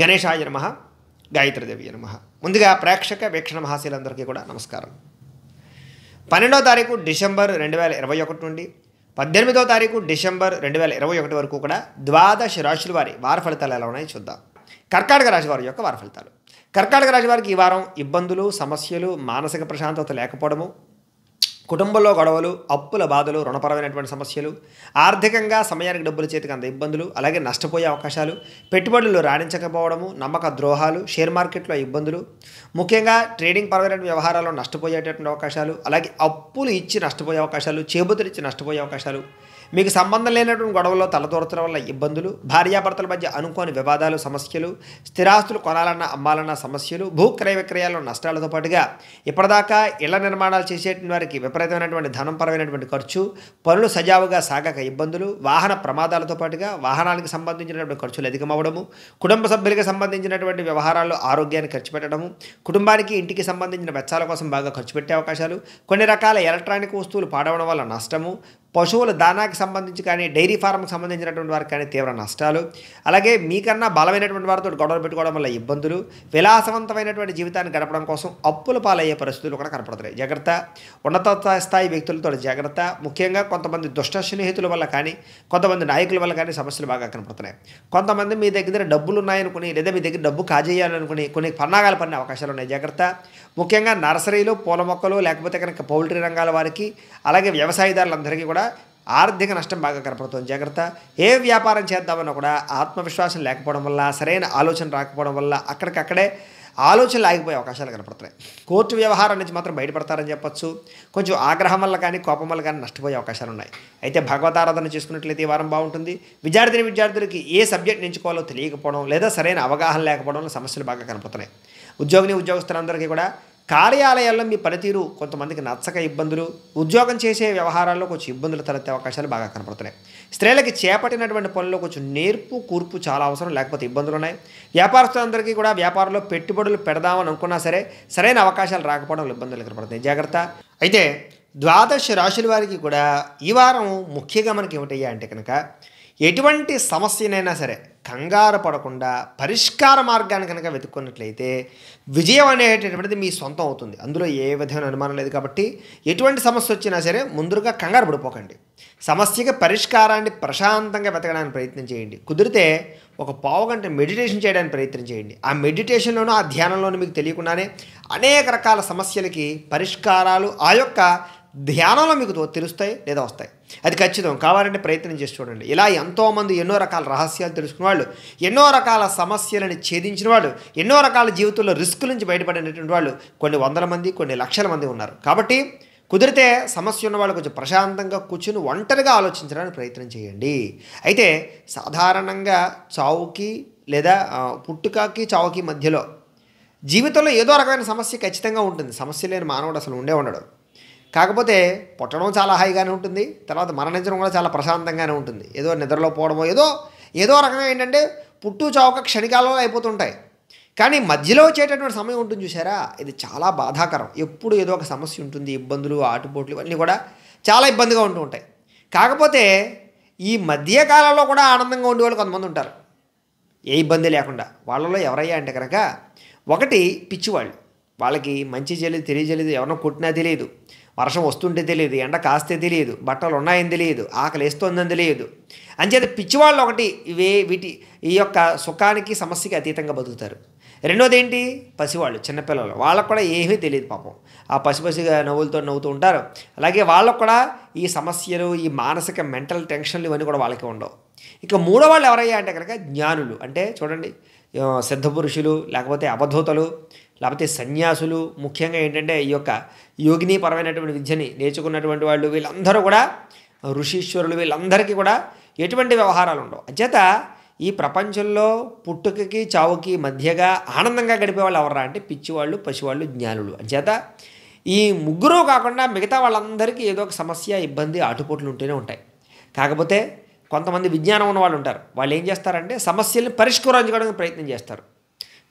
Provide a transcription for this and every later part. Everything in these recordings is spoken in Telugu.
గణేశాయ నమ గాయత్రిదేవి నమ ముందుగా ప్రేక్షక వీక్షణ మహాశీలందరికీ కూడా నమస్కారం పన్నెండో తారీఖు డిసెంబర్ రెండు వేల ఇరవై ఒకటి నుండి పద్దెనిమిదో తారీఖు డిసెంబర్ రెండు వేల ఇరవై ఒకటి వరకు కూడా ద్వాదశ రాశుల వారి వార ఫలితాలు ఎలా ఉన్నాయో చూద్దాం కర్కాటక రాశి వారి యొక్క వార ఫలితాలు కర్కాటక రాశి వారికి ఈ వారం ఇబ్బందులు సమస్యలు మానసిక ప్రశాంతత లేకపోవడము కుటుంబంలో గొడవలు అప్పుల బాధలు రుణపరమైనటువంటి సమస్యలు ఆర్థికంగా సమయానికి డబ్బులు చేతికి అంత ఇబ్బందులు అలాగే నష్టపోయే అవకాశాలు పెట్టుబడులు రాణించకపోవడము నమ్మక ద్రోహాలు షేర్ మార్కెట్లో ఇబ్బందులు ముఖ్యంగా ట్రేడింగ్ పరమైన వ్యవహారాల్లో నష్టపోయేటటువంటి అవకాశాలు అలాగే అప్పులు ఇచ్చి నష్టపోయే అవకాశాలు చేబుతులు ఇచ్చి నష్టపోయే అవకాశాలు మీకు సంబంధం లేనటువంటి గొడవల్లో తలదూర్చడం వల్ల ఇబ్బందులు భార్యాభర్తల మధ్య అనుకోని వివాదాలు సమస్యలు స్థిరాస్తులు కొనాలన్నా అమ్మాలన్న సమస్యలు భూ క్రయ విక్రయాల్లో నష్టాలతో పాటుగా ఇప్పటిదాకా ఇళ్ల నిర్మాణాలు చేసే వారికి విపరీతమైనటువంటి ధనంపరమైనటువంటి ఖర్చు పనులు సజావుగా సాగక ఇబ్బందులు వాహన ప్రమాదాలతో పాటుగా వాహనాలకు సంబంధించినటువంటి ఖర్చులు అధికమవడము కుటుంబ సభ్యులకు సంబంధించినటువంటి వ్యవహారాల్లో ఆరోగ్యాన్ని ఖర్చు పెట్టడము కుటుంబానికి ఇంటికి సంబంధించిన వెచ్చాల కోసం బాగా ఖర్చు పెట్టే అవకాశాలు కొన్ని రకాల ఎలక్ట్రానిక్ వస్తువులు పాడవడం వల్ల నష్టము పశువుల దానాకి సంబంధించి కానీ డైరీ ఫార్మ్కి సంబంధించినటువంటి వారికి కానీ తీవ్ర నష్టాలు అలాగే మీకన్నా బలమైనటువంటి వారితో గొడవలు పెట్టుకోవడం వల్ల ఇబ్బందులు విలాసవంతమైనటువంటి జీవితాన్ని గడపడం కోసం అప్పుల పాలయ్యే పరిస్థితులు కూడా కనపడుతున్నాయి జాగ్రత్త ఉన్నత స్థాయి వ్యక్తులతో జాగ్రత్త ముఖ్యంగా కొంతమంది దుష్ట స్నేహితుల వల్ల కానీ కొంతమంది నాయకుల వల్ల కానీ సమస్యలు బాగా కనపడుతున్నాయి కొంతమంది మీ దగ్గర డబ్బులు ఉన్నాయనుకుని లేదా మీ దగ్గర డబ్బు కాజేయాలనుకుని కొన్ని పన్నాగాలు పడిన అవకాశాలు ఉన్నాయి జాగ్రత్త ముఖ్యంగా నర్సరీలు పూల మొక్కలు లేకపోతే కనుక పౌల్ట్రీ రంగాల వారికి అలాగే వ్యవసాయదారులందరికీ కూడా కూడా ఆర్థిక నష్టం బాగా కనపడుతుంది జాగ్రత్త ఏ వ్యాపారం చేద్దామన్నా కూడా ఆత్మవిశ్వాసం లేకపోవడం వల్ల సరైన ఆలోచన రాకపోవడం వల్ల అక్కడికక్కడే ఆలోచనలు ఆగిపోయే అవకాశాలు కనపడుతున్నాయి కోర్టు వ్యవహారం నుంచి మాత్రం బయటపడతారని చెప్పొచ్చు కొంచెం ఆగ్రహం వల్ల కానీ కోపం వల్ల కానీ నష్టపోయే అవకాశాలు ఉన్నాయి అయితే భగవతారాధన చేసుకున్నట్లయితే వారం బాగుంటుంది విద్యార్థిని విద్యార్థులకి ఏ సబ్జెక్ట్ ఎంచుకోవాలో తెలియకపోవడం లేదా సరైన అవగాహన లేకపోవడం సమస్యలు బాగా కనపడుతున్నాయి ఉద్యోగిని ఉద్యోగస్తులందరికీ కూడా కార్యాలయాల్లో మీ పనితీరు కొంతమందికి నచ్చక ఇబ్బందులు ఉద్యోగం చేసే వ్యవహారాల్లో కొంచెం ఇబ్బందులు తలెత్తే అవకాశాలు బాగా కనపడుతున్నాయి స్త్రీలకి చేపట్టినటువంటి పనుల్లో కొంచెం నేర్పు కూర్పు చాలా అవసరం లేకపోతే ఇబ్బందులు ఉన్నాయి వ్యాపారస్తులందరికీ కూడా వ్యాపారంలో పెట్టుబడులు పెడదామని అనుకున్నా సరే సరైన అవకాశాలు రాకపోవడం ఇబ్బందులు కనపడుతున్నాయి జాగ్రత్త అయితే ద్వాదశ రాశుల వారికి కూడా ఈ వారం ముఖ్యంగా మనకి ఏమిటయ్యా అంటే కనుక ఎటువంటి సమస్యనైనా సరే కంగారు పడకుండా పరిష్కార మార్గాన్ని కనుక వెతుక్కున్నట్లయితే విజయం అనేటటువంటిది మీ సొంతం అవుతుంది అందులో ఏ విధమైన అనుమానం లేదు కాబట్టి ఎటువంటి సమస్య వచ్చినా సరే ముందుగా కంగారు పడిపోకండి సమస్యకి పరిష్కారాన్ని ప్రశాంతంగా వెతకడానికి ప్రయత్నం చేయండి కుదిరితే ఒక పావు గంట మెడిటేషన్ చేయడానికి ప్రయత్నం చేయండి ఆ మెడిటేషన్లోనూ ఆ ధ్యానంలోనూ మీకు తెలియకుండానే అనేక రకాల సమస్యలకి పరిష్కారాలు ఆ యొక్క ధ్యానంలో మీకు తెలుస్తాయి లేదా వస్తాయి అది ఖచ్చితం కావాలంటే ప్రయత్నం చేసి చూడండి ఇలా ఎంతోమంది ఎన్నో రకాల రహస్యాలు తెలుసుకున్న వాళ్ళు ఎన్నో రకాల సమస్యలను ఛేదించిన వాళ్ళు ఎన్నో రకాల జీవితంలో రిస్క్ నుంచి బయటపడినటువంటి వాళ్ళు కొన్ని వందల మంది కొన్ని లక్షల మంది ఉన్నారు కాబట్టి కుదిరితే సమస్య ఉన్న వాళ్ళు కొంచెం ప్రశాంతంగా కూర్చుని ఒంటరిగా ఆలోచించడానికి ప్రయత్నం చేయండి అయితే సాధారణంగా చావుకి లేదా పుట్టుకకి చావుకి మధ్యలో జీవితంలో ఏదో రకమైన సమస్య ఖచ్చితంగా ఉంటుంది సమస్య లేని మానవుడు అసలు ఉండే ఉండడు కాకపోతే పుట్టడం చాలా హాయిగానే ఉంటుంది తర్వాత మరణించడం కూడా చాలా ప్రశాంతంగానే ఉంటుంది ఏదో నిద్రలో పోవడమో ఏదో ఏదో రకంగా ఏంటంటే పుట్టు చౌక క్షణికాలంలో అయిపోతుంటాయి కానీ మధ్యలో వచ్చేటటువంటి సమయం ఉంటుంది చూసారా ఇది చాలా బాధాకరం ఎప్పుడు ఏదో ఒక సమస్య ఉంటుంది ఇబ్బందులు ఆటుపోట్లు ఇవన్నీ కూడా చాలా ఇబ్బందిగా ఉంటూ ఉంటాయి కాకపోతే ఈ మధ్యకాలంలో కూడా ఆనందంగా ఉండేవాళ్ళు కొంతమంది ఉంటారు ఏ ఇబ్బంది లేకుండా వాళ్ళలో ఎవరయ్యా అంటే కనుక ఒకటి పిచ్చివాళ్ళు వాళ్ళకి మంచి తెలియదు తెలియజేయలేదు ఎవరినో కొట్టినా తెలియదు వర్షం వస్తుంటే తెలియదు ఎండ కాస్తే తెలియదు బట్టలు ఉన్నాయని తెలియదు ఆకలి వేస్తుందని తెలియదు అంచేత పిచ్చివాళ్ళు ఒకటి ఇవే వీటి ఈ యొక్క సుఖానికి సమస్యకి అతీతంగా బతుకుతారు రెండోది ఏంటి పసివాళ్ళు చిన్నపిల్లలు వాళ్ళకు కూడా ఏమీ తెలియదు పాపం ఆ పసిపసిగా నవ్వులతో నవ్వుతూ ఉంటారు అలాగే వాళ్ళకు కూడా ఈ సమస్యలు ఈ మానసిక మెంటల్ టెన్షన్లు ఇవన్నీ కూడా వాళ్ళకి ఉండవు ఇక మూడో వాళ్ళు ఎవరయ్యా అంటే కనుక జ్ఞానులు అంటే చూడండి సిద్ధ పురుషులు లేకపోతే అవధూతలు లేకపోతే సన్యాసులు ముఖ్యంగా ఏంటంటే ఈ యొక్క యోగినీపరమైనటువంటి విద్యని నేర్చుకున్నటువంటి వాళ్ళు వీళ్ళందరూ కూడా ఋషీశ్వరులు వీళ్ళందరికీ కూడా ఎటువంటి వ్యవహారాలు ఉండవు అచేత ఈ ప్రపంచంలో పుట్టుకకి చావుకి మధ్యగా ఆనందంగా గడిపే వాళ్ళు ఎవరా అంటే పిచ్చివాళ్ళు పశువాళ్ళు జ్ఞానులు అచేత ఈ ముగ్గురు కాకుండా మిగతా వాళ్ళందరికీ ఏదో ఒక సమస్య ఇబ్బంది ఆటుపోట్లు ఉంటూనే ఉంటాయి కాకపోతే కొంతమంది విజ్ఞానం ఉన్న వాళ్ళు ఉంటారు వాళ్ళు ఏం చేస్తారంటే సమస్యల్ని పరిష్కరించుకోవడానికి ప్రయత్నం చేస్తారు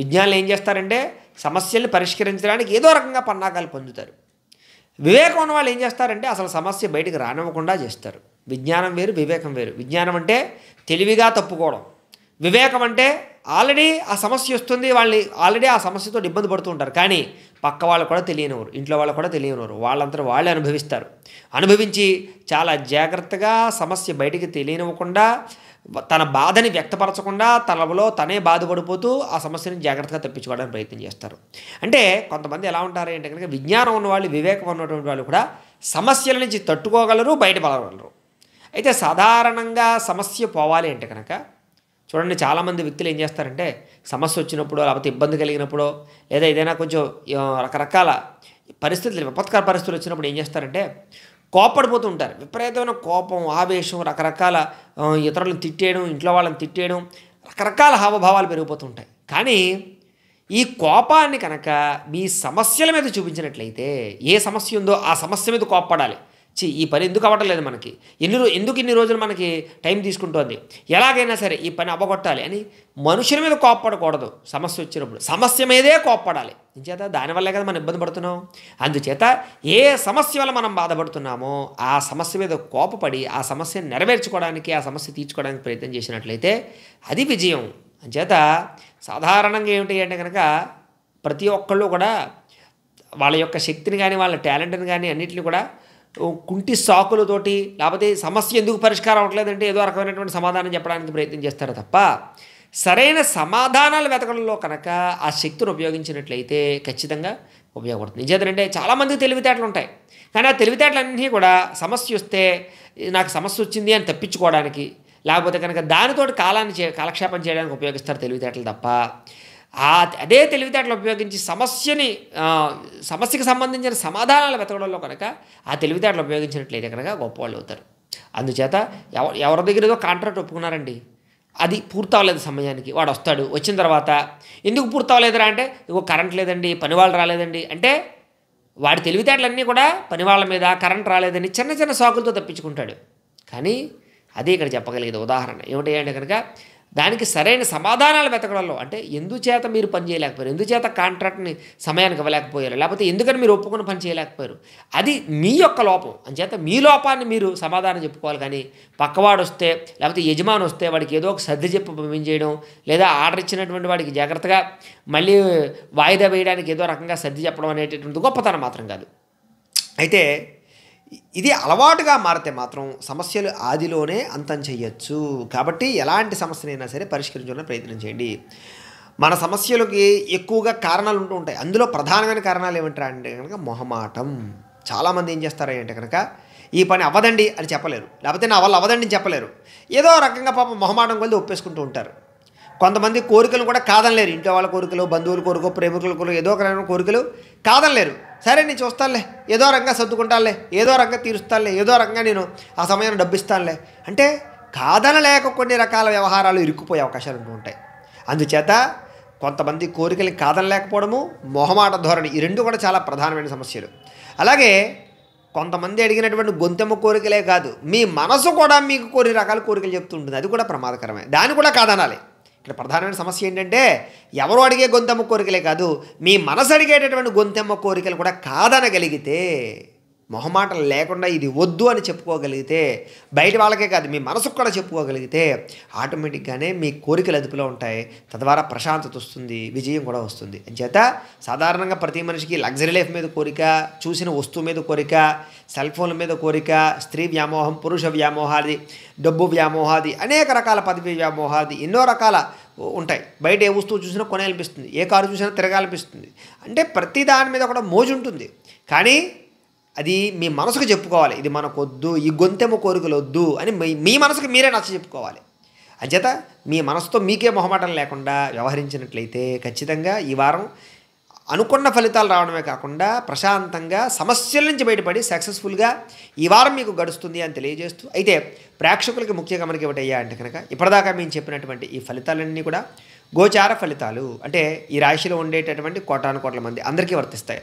విజ్ఞానులు ఏం చేస్తారంటే సమస్యల్ని పరిష్కరించడానికి ఏదో రకంగా పన్నాకాలు పొందుతారు వివేకం ఉన్న వాళ్ళు ఏం చేస్తారంటే అసలు సమస్య బయటకు రానివ్వకుండా చేస్తారు విజ్ఞానం వేరు వివేకం వేరు విజ్ఞానం అంటే తెలివిగా తప్పుకోవడం వివేకం అంటే ఆల్రెడీ ఆ సమస్య వస్తుంది వాళ్ళని ఆల్రెడీ ఆ సమస్యతో ఇబ్బంది పడుతూ ఉంటారు కానీ పక్క వాళ్ళు కూడా తెలియనివారు ఇంట్లో వాళ్ళు కూడా తెలియనివారు వాళ్ళంతా వాళ్ళే అనుభవిస్తారు అనుభవించి చాలా జాగ్రత్తగా సమస్య బయటికి తెలియనివ్వకుండా తన బాధని వ్యక్తపరచకుండా తనలో తనే బాధపడిపోతూ ఆ సమస్యని జాగ్రత్తగా తప్పించుకోవడానికి ప్రయత్నం చేస్తారు అంటే కొంతమంది ఎలా ఉంటారు అంటే కనుక విజ్ఞానం ఉన్నవాళ్ళు వివేకం ఉన్నటువంటి వాళ్ళు కూడా సమస్యల నుంచి తట్టుకోగలరు బయటపడగలరు అయితే సాధారణంగా సమస్య పోవాలి అంటే కనుక చూడండి చాలామంది వ్యక్తులు ఏం చేస్తారంటే సమస్య వచ్చినప్పుడు లేకపోతే ఇబ్బంది కలిగినప్పుడు లేదా ఏదైనా కొంచెం రకరకాల పరిస్థితులు విపత్కర పరిస్థితులు వచ్చినప్పుడు ఏం చేస్తారంటే కోపడిపోతూ ఉంటారు విపరీతమైన కోపం ఆవేశం రకరకాల ఇతరులను తిట్టేయడం ఇంట్లో వాళ్ళని తిట్టేయడం రకరకాల హావభావాలు పెరిగిపోతూ ఉంటాయి కానీ ఈ కోపాన్ని కనుక మీ సమస్యల మీద చూపించినట్లయితే ఏ సమస్య ఉందో ఆ సమస్య మీద కోప్పడాలి చి ఈ పని ఎందుకు అవ్వట్లేదు మనకి ఎన్ని రోజు ఎందుకు ఇన్ని రోజులు మనకి టైం తీసుకుంటోంది ఎలాగైనా సరే ఈ పని అవ్వగొట్టాలి అని మనుషుల మీద కోప్పడకూడదు సమస్య వచ్చినప్పుడు సమస్య మీదే కోప్పడాలి ఇంచేత దానివల్లే కదా మనం ఇబ్బంది పడుతున్నాం అందుచేత ఏ సమస్య వల్ల మనం బాధపడుతున్నామో ఆ సమస్య మీద కోపపడి ఆ సమస్యను నెరవేర్చుకోవడానికి ఆ సమస్య తీర్చుకోవడానికి ప్రయత్నం చేసినట్లయితే అది విజయం అంచేత సాధారణంగా ఏమిటి అంటే కనుక ప్రతి ఒక్కళ్ళు కూడా వాళ్ళ యొక్క శక్తిని కానీ వాళ్ళ టాలెంట్ని కానీ అన్నింటినీ కూడా కుంటి సాకులతోటి లేకపోతే సమస్య ఎందుకు పరిష్కారం అవ్వట్లేదంటే ఏదో రకమైనటువంటి సమాధానం చెప్పడానికి ప్రయత్నం చేస్తారు తప్ప సరైన సమాధానాలు వెతకడంలో కనుక ఆ శక్తిని ఉపయోగించినట్లయితే ఖచ్చితంగా ఉపయోగపడుతుంది చేతనంటే చాలామందికి తెలివితేటలు ఉంటాయి కానీ ఆ తెలివితేటలన్నీ కూడా సమస్య వస్తే నాకు సమస్య వచ్చింది అని తప్పించుకోవడానికి లేకపోతే కనుక దానితోటి కాలాన్ని చే కాలక్షేపం చేయడానికి ఉపయోగిస్తారు తెలివితేటలు తప్ప ఆ అదే తెలివితేటలు ఉపయోగించి సమస్యని సమస్యకు సంబంధించిన సమాధానాలు వెతకడంలో కనుక ఆ తెలివితేటలు ఉపయోగించినట్లయితే కనుక గొప్పవాళ్ళు అవుతారు అందుచేత ఎవ ఎవరి దగ్గరదో కాంట్రాక్ట్ ఒప్పుకున్నారండి అది పూర్తవలేదు సమయానికి వాడు వస్తాడు వచ్చిన తర్వాత ఎందుకు పూర్తవలేదురా అంటే ఇగో కరెంట్ లేదండి పని వాళ్ళు రాలేదండి అంటే వాడి తెలివితేటలన్నీ కూడా పని వాళ్ళ మీద కరెంట్ రాలేదని చిన్న చిన్న సాకులతో తప్పించుకుంటాడు కానీ అదే ఇక్కడ చెప్పగలిగేది ఉదాహరణ ఏమిటంటే కనుక దానికి సరైన సమాధానాలు వెతకడంలో అంటే ఎందుచేత మీరు పని చేయలేకపోయారు ఎందుచేత కాంట్రాక్ట్ని సమయానికి ఇవ్వలేకపోయారు లేకపోతే ఎందుకని మీరు ఒప్పుకుని పని చేయలేకపోయారు అది మీ యొక్క లోపం అంచేత మీ లోపాన్ని మీరు సమాధానం చెప్పుకోవాలి కానీ పక్కవాడు వస్తే లేకపోతే యజమాని వస్తే వాడికి ఏదో ఒక సర్ది చెప్పి పంపించేయడం లేదా ఆర్డర్ ఇచ్చినటువంటి వాడికి జాగ్రత్తగా మళ్ళీ వాయిదా వేయడానికి ఏదో రకంగా సర్ది చెప్పడం అనేటటువంటి గొప్పతనం మాత్రం కాదు అయితే ఇది అలవాటుగా మారితే మాత్రం సమస్యలు ఆదిలోనే అంతం చేయొచ్చు కాబట్టి ఎలాంటి సమస్యనైనా సరే పరిష్కరించాలని ప్రయత్నం చేయండి మన సమస్యలకి ఎక్కువగా కారణాలు ఉంటూ ఉంటాయి అందులో ప్రధానమైన కారణాలు ఏమిటా అంటే కనుక మొహమాటం చాలామంది ఏం చేస్తారంటే కనుక ఈ పని అవ్వదండి అని చెప్పలేరు లేకపోతే నా వల్ల అవ్వదండి అని చెప్పలేరు ఏదో రకంగా పాప మొహమాటం కొలిది ఒప్పేసుకుంటూ ఉంటారు కొంతమంది కోరికలు కూడా కాదనలేరు ఇంట్లో వాళ్ళ కోరికలు బంధువుల కోరికలు ప్రేమికుల కోరికలు ఏదో ఒక రకమైన కోరికలు కాదనలేరు సరే నేను చూస్తానులే ఏదో రంగా సర్దుకుంటానులే ఏదో రంగా తీరుస్తానులే ఏదో రంగా నేను ఆ సమయాన్ని డబ్బిస్తానులే అంటే కాదనలేక కొన్ని రకాల వ్యవహారాలు ఇరుక్కుపోయే అవకాశాలు ఉంటాయి అందుచేత కొంతమంది కోరికలు కాదనలేకపోవడము మొహమాట ధోరణి ఈ రెండు కూడా చాలా ప్రధానమైన సమస్యలు అలాగే కొంతమంది అడిగినటువంటి గొంతెమ్మ కోరికలే కాదు మీ మనసు కూడా మీకు కొన్ని రకాల కోరికలు చెప్తుంటుంది అది కూడా ప్రమాదకరమే దాన్ని కూడా కాదనాలి ఇక్కడ ప్రధానమైన సమస్య ఏంటంటే ఎవరు అడిగే గొంతెమ్మ కోరికలే కాదు మీ మనసు అడిగేటటువంటి గొంతెమ్మ కోరికలు కూడా కాదనగలిగితే మొహమాటలు లేకుండా ఇది వద్దు అని చెప్పుకోగలిగితే బయట వాళ్ళకే కాదు మీ మనసుకు కూడా చెప్పుకోగలిగితే ఆటోమేటిక్గానే మీ కోరికలు అదుపులో ఉంటాయి తద్వారా ప్రశాంతత వస్తుంది విజయం కూడా వస్తుంది అంచేత సాధారణంగా ప్రతి మనిషికి లగ్జరీ లైఫ్ మీద కోరిక చూసిన వస్తువు మీద కోరిక సెల్ ఫోన్ల మీద కోరిక స్త్రీ వ్యామోహం పురుష వ్యామోహాది డబ్బు వ్యామోహాది అనేక రకాల పదవి వ్యామోహాది ఎన్నో రకాల ఉంటాయి బయట ఏ వస్తువు చూసినా అనిపిస్తుంది ఏ కారు చూసినా తిరగాలనిపిస్తుంది అంటే ప్రతి దాని మీద కూడా మోజు ఉంటుంది కానీ అది మీ మనసుకు చెప్పుకోవాలి ఇది మనకొద్దు ఈ గొంతెమ్మ కోరికలు వద్దు అని మీ మీ మనసుకు మీరే నచ్చ చెప్పుకోవాలి అంచేత మీ మనసుతో మీకే మొహమాటం లేకుండా వ్యవహరించినట్లయితే ఖచ్చితంగా ఈ వారం అనుకున్న ఫలితాలు రావడమే కాకుండా ప్రశాంతంగా సమస్యల నుంచి బయటపడి సక్సెస్ఫుల్గా ఈ వారం మీకు గడుస్తుంది అని తెలియజేస్తూ అయితే ప్రేక్షకులకి ముఖ్య గమనిక ఏమిటయ్యా అంటే కనుక ఇప్పటిదాకా మేము చెప్పినటువంటి ఈ ఫలితాలన్నీ కూడా గోచార ఫలితాలు అంటే ఈ రాశిలో ఉండేటటువంటి కోటాను కోట్ల మంది అందరికీ వర్తిస్తాయి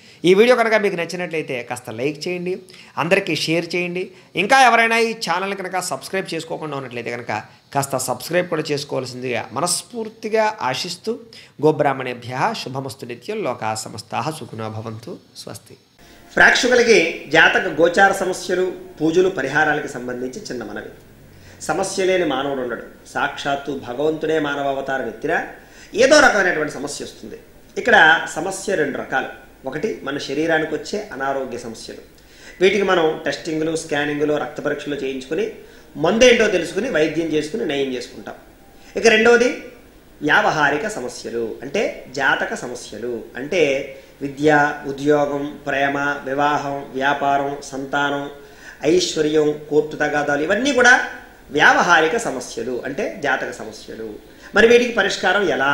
ఈ వీడియో కనుక మీకు నచ్చినట్లయితే కాస్త లైక్ చేయండి అందరికీ షేర్ చేయండి ఇంకా ఎవరైనా ఈ ఛానల్ కనుక సబ్స్క్రైబ్ చేసుకోకుండా ఉన్నట్లయితే కనుక కాస్త సబ్స్క్రైబ్ కూడా చేసుకోవాల్సిందిగా మనస్ఫూర్తిగా ఆశిస్తూ గోబ్రాహ్మణేభ్య శుభమస్తు నిత్యం లోకా సమస్తా సుఖునా భవంతు స్వస్తి ప్రేక్షకులకి జాతక గోచార సమస్యలు పూజలు పరిహారాలకు సంబంధించి చిన్న మనవి సమస్య లేని మానవుడు ఉండడు సాక్షాత్తు భగవంతుడే మానవ అవతారం ఎత్తిరా ఏదో రకమైనటువంటి సమస్య వస్తుంది ఇక్కడ సమస్య రెండు రకాలు ఒకటి మన శరీరానికి వచ్చే అనారోగ్య సమస్యలు వీటికి మనం టెస్టింగ్లు స్కానింగ్లు రక్త పరీక్షలు చేయించుకుని మందేంటో తెలుసుకుని వైద్యం చేసుకుని నయం చేసుకుంటాం ఇక రెండవది వ్యావహారిక సమస్యలు అంటే జాతక సమస్యలు అంటే విద్య ఉద్యోగం ప్రేమ వివాహం వ్యాపారం సంతానం ఐశ్వర్యం కోర్టు తగాదాలు ఇవన్నీ కూడా వ్యావహారిక సమస్యలు అంటే జాతక సమస్యలు మరి వీటికి పరిష్కారం ఎలా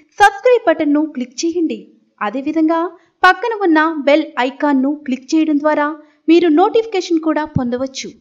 సబ్స్క్రైబ్ బటన్ను క్లిక్ చేయండి అదేవిధంగా పక్కన ఉన్న బెల్ ఐకాన్ను క్లిక్ చేయడం ద్వారా మీరు నోటిఫికేషన్ కూడా పొందవచ్చు